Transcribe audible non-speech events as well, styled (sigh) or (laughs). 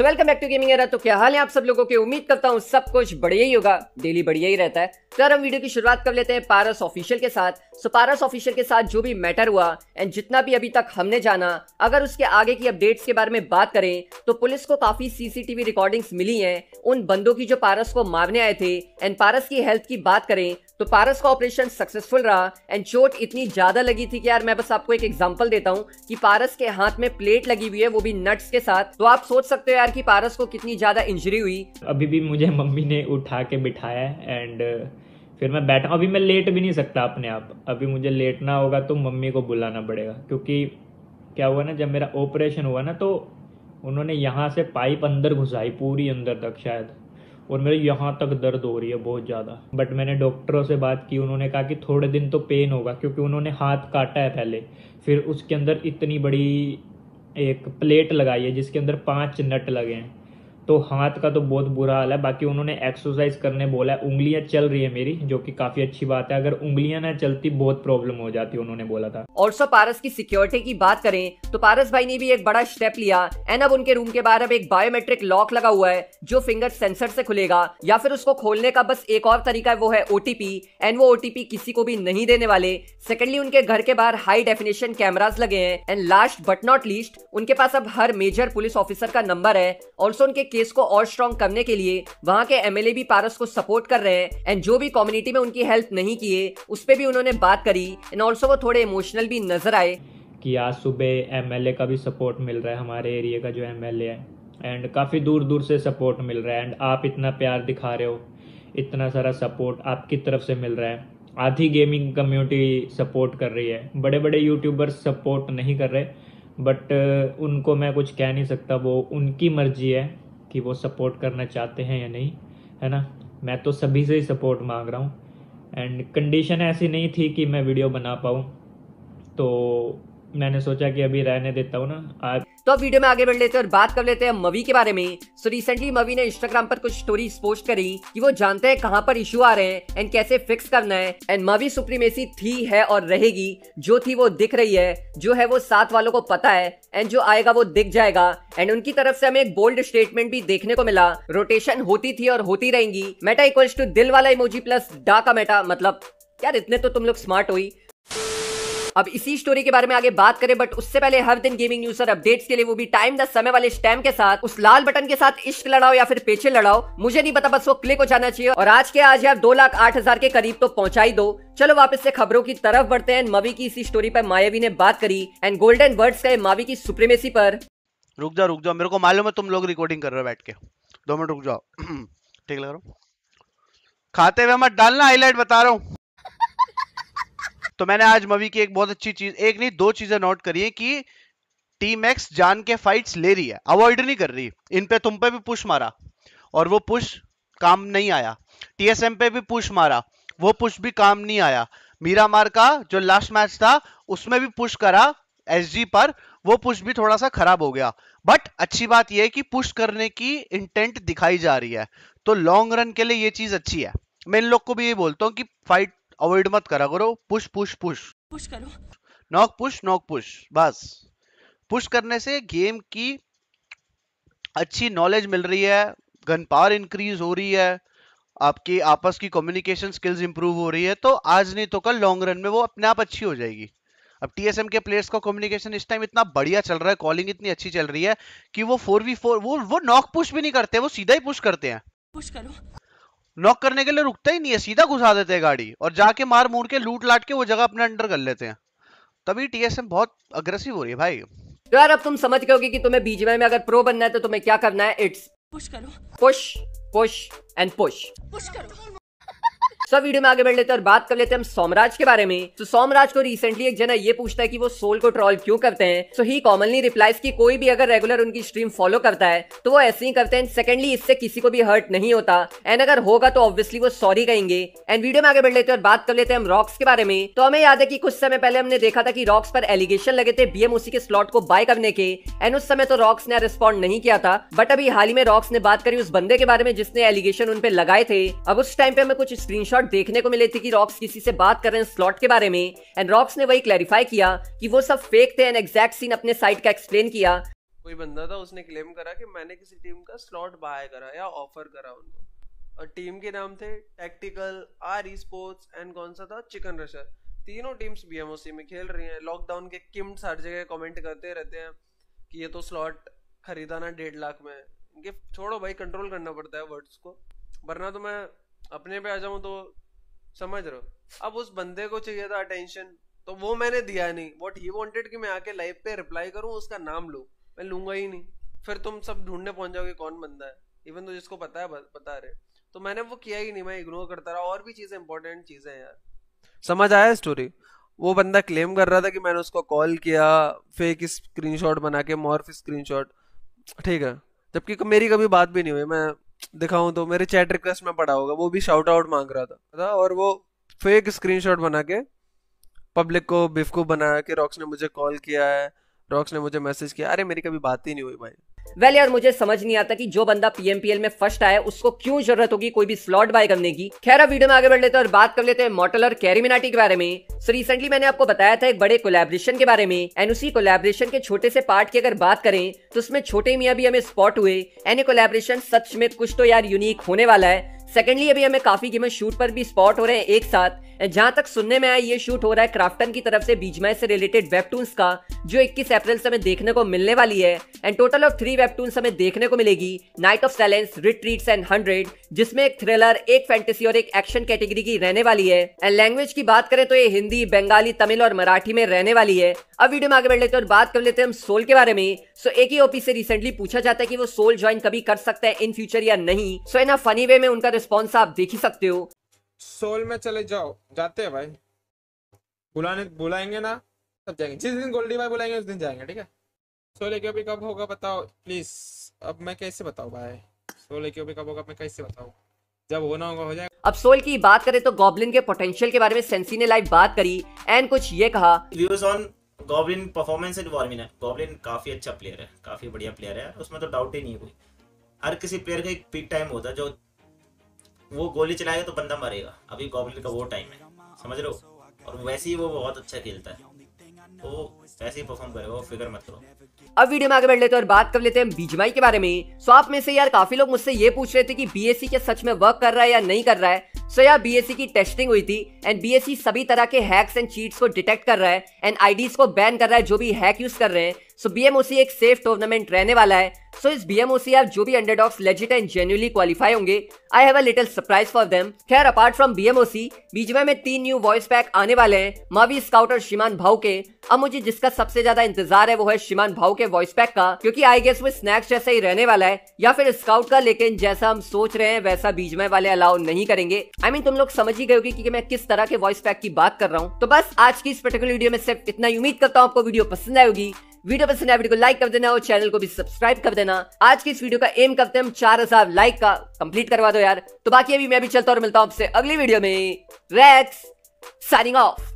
so welcome back to gaming era तो क्या हाल है आप सब लोगों के उम्मीद करता हूँ सब कुछ बढ़िया ही होगा डेली बढ़िया ही रहता है तो यार हम वीडियो की शुरुआत कर लेते हैं पारस ऑफिशियल के साथ सो पारस ऑफिशियल के साथ जो भी मैटर हुआ एंड जितना भी अभी तक हमने जाना अगर उसके आगे की अपडेट्स के बारे में बात करें तो पुलिस को काफी सीसीटीवी रिकॉर्डिंग्स मिली हैं उन बंदों की जो पारस को मारने आए थे एंड पारस की हेल्थ की बात करें तो पारस का ऑपरेशन सक्सेसफुल रहा एंड चोट इतनी ज्यादा लगी थी कि यार मैं बस आपको एक एग्जांपल देता हूँ कि पारस के हाथ में प्लेट लगी हुई है वो भी नट्स के साथ तो आप सोच सकते हो यार कि पारस को कितनी ज्यादा इंजरी हुई अभी भी मुझे (laughs) मम्मी ने उठा के बिठाया एंड uh, फिर मैं बैठा अभी मैं लेट भी नहीं सकता अपने आप अभी मुझे लेटना होगा तो मम्मी को बुलाना पड़ेगा क्योंकि क्या हुआ ना जब मेरा ऑपरेशन हुआ ना तो उन्होंने यहाँ से पाइप अंदर घुसाई पूरी अंदर तक शायद और मेरे यहाँ तक दर्द हो रही है बहुत ज़्यादा बट मैंने डॉक्टरों से बात की उन्होंने कहा कि थोड़े दिन तो पेन होगा क्योंकि उन्होंने हाथ काटा है पहले फिर उसके अंदर इतनी बड़ी एक प्लेट लगाई है जिसके अंदर पाँच नट लगे हैं तो हाथ का तो बहुत बुरा हाल है बाकी उन्होंने एक्सरसाइज करने बोला है उंगलियां चल रही है मेरी जो कि काफी अच्छी बात है अगर उंगलियां ना चलती बहुत प्रॉब्लम हो जाती उन्होंने बोला था और सो पारस की सिक्योरिटी की बात करें तो पारस भाई ने भी एक बड़ा स्टेप लिया एंड अब उनके रूम के बाहर अब एक बायोमेट्रिक लॉक लगा हुआ है जो फिंगर सेंसर से खुलेगा या फिर उसको खोलने का बस एक और तरीका है वो है ओटीपी एंड वो ओटीपी किसी को भी नहीं देने वाले सेकेंडली उनके घर के बाहर हाई डेफिनेशन कैमराज लगे हैं and last but not least उनके पास अब हर मेजर पुलिस ऑफिसर का नंबर है ऑल्सो उनके केस को और स्ट्रॉन्ग करने के लिए वहाँ के एम भी पारस को सपोर्ट कर रहे हैं एंड जो भी कम्युनिटी में उनकी हेल्प नहीं किए उस पर भी उन्होंने बात करी एंड ऑल्सो वो थोड़े इमोशनल भी नजर आए कि आज सुबह एम का भी सपोर्ट मिल रहा है हमारे एरिया का जो एम है एंड काफ़ी दूर दूर से सपोर्ट मिल रहा है एंड आप इतना प्यार दिखा रहे हो इतना सारा सपोर्ट आपकी तरफ से मिल रहा है आधी गेमिंग कम्युनिटी सपोर्ट कर रही है बड़े बड़े यूट्यूबर्स सपोर्ट नहीं कर रहे बट उनको मैं कुछ कह नहीं सकता वो उनकी मर्जी है कि वो सपोर्ट करना चाहते हैं या नहीं है ना मैं तो सभी से ही सपोर्ट मांग रहा हूँ एंड कंडीशन ऐसी नहीं थी कि मैं वीडियो बना पाऊँ तो मैंने सोचा कि अभी रहने देता हूँ ना आज तो अब वीडियो में आगे बढ़ लेते हैं और बात कर लेते हैं मवी के बारे में सो रिसेंटली मवी ने इंस्टाग्राम पर कुछ स्टोरीज पोस्ट करी कि वो जानते हैं कहाँ पर इशू आ रहे हैं एंड कैसे फिक्स करना है एंड मवी सुप्रीमेसी थी है और रहेगी जो थी वो दिख रही है जो है वो साथ वालों को पता है एंड जो आएगा वो दिख जाएगा एंड उनकी तरफ से हमें एक बोल्ड स्टेटमेंट भी देखने को मिला रोटेशन होती थी और होती रहेंगी मेटा इक्वल्स टू दिल वाला इमोजी प्लस डा का मेटा मतलब यार इतने तो तुम लोग स्मार्ट हुई अब इसी स्टोरी के बारे में आगे बात करें बट उससे पहले हर दिन गेमिंग न्यूज और अपडेट्स के लिए वो भी टाइम द समय वाले स्टैम के साथ उस लाल बटन के साथ इश्क लड़ाओ या फिर पेचे लड़ाओ मुझे नहीं पता बस वो क्लिक हो जाना चाहिए और आज के आज यार दो लाख आठ हजार के करीब तो पहुंचा ही दो चलो वापस से खबरों की तरफ बढ़ते हैं मवी की इसी स्टोरी पर मायावी ने बात करी एंड गोल्डन वर्ड्स का मावी की सुप्रीमेसी पर रुक जाओ रुक जाओ मेरे को मालूम है तुम लोग रिकॉर्डिंग कर रहे हो बैठ के दो मिनट रुक जाओ (clears throat) ठीक लग रहा हूँ खाते हुए मत डालना हाईलाइट बता रहा हूँ तो मैंने आज मवी की एक बहुत अच्छी चीज एक नहीं दो चीजें नोट करी है कि टीम एक्स जान के फाइट्स ले रही है अवॉइड नहीं कर रही इन पे तुम पे भी पुश मारा और वो पुश काम नहीं आया टीएसएम पे भी पुश मारा वो पुश भी काम नहीं आया मीरा मार का जो लास्ट मैच था उसमें भी पुश करा एसजी पर वो पुश भी थोड़ा सा खराब हो गया बट अच्छी बात यह है कि पुश करने की इंटेंट दिखाई जा रही है तो लॉन्ग रन के लिए ये चीज अच्छी है मैं इन लोग को भी ये बोलता हूँ कि फाइट अवॉइड मत करा करो पुश पुश पुश पुश करो नॉक पुश नॉक पुश बस पुश करने से गेम की अच्छी नॉलेज मिल रही है गन पावर इंक्रीज हो रही है आपकी आपस की कम्युनिकेशन स्किल्स इंप्रूव हो रही है तो आज नहीं तो कल लॉन्ग रन में वो अपने आप अच्छी हो जाएगी अब टीएसएम के प्लेयर्स का कम्युनिकेशन इस टाइम इतना बढ़िया चल रहा है कॉलिंग इतनी अच्छी चल रही है कि वो फोर वी फोर वो वो नॉक पुश भी नहीं करते वो सीधा ही पुश करते हैं पुश करो नॉक करने के लिए रुकता ही नहीं है सीधा घुसा देते हैं गाड़ी और जाके मार मूर के लूट लाट के वो जगह अपने अंडर कर लेते हैं तभी टीएसएम बहुत अग्रेसिव हो रही है भाई तो यार अब तुम समझ गए कि तुम्हें बीजीएमआई में अगर प्रो बनना है तो तुम्हें क्या करना है इट्स पुश करो push push and push push करो सब वीडियो में आगे बढ़ लेते हैं और बात कर लेते हैं हम सोमराज के बारे में तो सोमराज को रिसेंटली एक जना ये पूछता है कि वो सोल को ट्रॉल क्यों करते हैं सो ही कॉमनली रिप्लाइज की कोई भी अगर रेगुलर उनकी स्ट्रीम फॉलो करता है तो वो ऐसे ही करते हैं सेकेंडली इससे किसी को भी हर्ट नहीं होता एंड अगर होगा तो ऑब्वियसली वो सॉरी कहेंगे एंड वीडियो में आगे बढ़ लेते हैं और बात कर लेते हैं हम रॉक्स के बारे में तो हमें याद है कि कुछ समय पहले हमने देखा था कि रॉक्स पर एलिगेशन लगे थे बीएमओसी के स्लॉट को बाय करने के एंड उस समय तो रॉक्स ने रिस्पॉन्ड नहीं किया था बट अभी हाल ही में रॉक्स ने बात करी उस बंदे के बारे में जिसने एलिगेशन उन लगाए थे अब उस टाइम पे हमें कुछ स्क्रीनशॉट स्लॉट देखने को मिले थे कि रॉब्स किसी से बात कर रहे हैं स्लॉट के बारे में एंड रॉब्स ने वही क्लैरिफाई किया कि वो सब फेक थे एंड एग्जैक्ट सीन अपने साइड का एक्सप्लेन किया कोई बंदा था उसने क्लेम करा कि मैंने किसी टीम का स्लॉट बाय करा या ऑफर करा उनको और टीम के नाम थे tactical R esports and कौन सा था चिकन रशर तीनों टीम्स बीएमओसी में खेल रही हैं लॉकडाउन के किम्स हर जगह कमेंट करते रहते हैं कि ये तो स्लॉट खरीदा ना डेढ़ लाख में इनके छोड़ो भाई कंट्रोल करना पड़ता है वर्ड्स को वरना तो मैं अपने पे आ जाऊं तो समझ रहे हो अब उस बंदे को चाहिए था अटेंशन तो वो मैंने दिया नहीं वॉट ही वॉन्टेड कि मैं आके लाइव पे रिप्लाई करूँ उसका नाम लू मैं लूंगा ही नहीं फिर तुम सब ढूंढने पहुंच जाओगे कौन बंदा है इवन तो जिसको पता है बता रहे तो मैंने वो किया ही नहीं मैं इग्नोर करता रहा और भी चीज़ें इंपॉर्टेंट चीज़ें यार समझ आया स्टोरी वो बंदा क्लेम कर रहा था कि मैंने उसको कॉल किया फेक स्क्रीनशॉट बना के मॉर्फ स्क्रीनशॉट ठीक है जबकि मेरी कभी बात भी नहीं हुई मैं दिखाऊं तो मेरे चैट रिक्वेस्ट में पड़ा होगा वो भी शाउट आउट मांग रहा था और वो फेक स्क्रीनशॉट बना के पब्लिक को बेवकूफ़ बनाया कि रॉक्स ने मुझे कॉल किया है रॉक्स ने मुझे मैसेज किया अरे मेरी कभी बात ही नहीं हुई भाई वेल यार मुझे समझ नहीं आता कि जो बंदा पीएमपीएल में फर्स्ट आया उसको क्यों जरूरत होगी कोई भी स्लॉट बाय करने की खैर अब वीडियो में आगे बढ़ लेते हैं और बात कर लेते हैं मॉटल और कैरीमिनाटी के बारे में सो रिसेंटली मैंने आपको बताया था एक बड़े कोलेब्रेशन के बारे में एंड उसी कोलेब्रेशन के छोटे से पार्ट की अगर बात करें तो उसमें छोटे मियाँ भी हमें स्पॉट हुए एंड कोलेब्रेशन सच में कुछ तो यार यूनिक होने वाला है सेकेंडली अभी हमें काफी गेमें शूट पर भी स्पॉट हो रहे हैं एक साथ जहां तक सुनने में आया ये शूट हो रहा है क्राफ्टन की तरफ से बीजमय से रिलेटेड वेबटून्स का जो 21 अप्रैल से हमें देखने को मिलने वाली है and total of three webtoons हमें देखने को मिलेगी night of silence retreats and hundred जिसमें एक थ्रिलर एक फैंटेसी और एक एक्शन कैटेगरी की रहने वाली है एंड लैंग्वेज की बात करें तो ये हिंदी बंगाली तमिल और मराठी में रहने वाली है अब वीडियो में आगे बढ़ लेते हैं और बात कर लेते हैं हम सोल के बारे में सो एक ही ओपी से रिसेंटली पूछा जाता है कि वो सोल ज्वाइन कभी कर सकता है इन फ्यूचर या नहीं सो इन फनी वे में उनका रिस्पॉन्स आप देख ही सकते हो सोल में चले जाओ जाते हैं भाई बुलाने बुलाएंगे ना तब जाएंगे जिस दिन गोल्डी भाई बुलाएंगे उस दिन जाएंगे ठीक है सोल एक अभी कब होगा बताओ प्लीज अब मैं कैसे बताऊँ भाई सोल एक अभी कब होगा मैं कैसे बताऊँ जब होना होगा हो जाएगा अब सोल की बात करें तो गॉबलिन के पोटेंशियल के बारे में सेंसी ने लाइव बात करी एंड कुछ ये कहा views on goblin performance in वार्मिन है गॉबलिन काफी अच्छा प्लेयर है काफी बढ़िया प्लेयर है उसमें तो डाउट ही नहीं है कोई हर किसी प्लेयर का एक पिक टाइम होता है जो वो गोली चलाएगा तो बंदा मरेगा अभी गॉबलिन का वो टाइम है समझ लो और वैसे ही वो बहुत अच्छा खेलता है तो वैसे ही परफॉर्म करेगा वो फिगर मत करो अब वीडियो में आगे बढ़ लेते हैं और बात कर लेते हैं बीजमाई के बारे में सो आप में से यार काफी लोग मुझसे ये पूछ रहे थे कि बी e क्या सच में वर्क कर रहा है या नहीं कर रहा है सो यार बी e की टेस्टिंग हुई थी एंड बी e सभी तरह के हैक्स एंड चीट्स को डिटेक्ट कर रहा है एंड आईडीज को बैन कर रहा है जो भी हैक यूज कर रहे हैं सो एम बीएमओसी एक सेफ टूर्नामेंट रहने वाला है सो so, इस बीएमओसी आप जो भी underdogs legit and genuinely qualify होंगे I have a little surprise for them खैर अपार्ट फ्रॉम बीएमओसी बीजमा में तीन न्यू वॉइस पैक आने वाले हैं मावी स्काउट और श्रीमान भाव के अब मुझे जिसका सबसे ज्यादा इंतजार है वो है श्रीमान भाव के वॉइस पैक का क्योंकि आई गेस वो स्नैक्स जैसा ही रहने वाला है या फिर स्काउट का लेकिन जैसा हम सोच रहे हैं वैसा बीजमय वाले अलाउ नहीं करेंगे आई I मीन mean, तुम लोग समझ ही गए होगी कि मैं किस तरह के वॉइस पैक की बात कर रहा हूँ तो बस आज की इस पर्टिकुलर वीडियो में सिर्फ इतना उम्मीद करता हूँ आपको वीडियो पसंद आएगी वीडियो पसंद है वीडियो को लाइक कर देना और चैनल को भी सब्सक्राइब कर देना आज की इस वीडियो का एम करते हैं हम चार हजार लाइक का कंप्लीट करवा दो यार तो बाकी अभी मैं भी चलता और मिलता हूँ आपसे अगली वीडियो में रेक्स साइनिंग ऑफ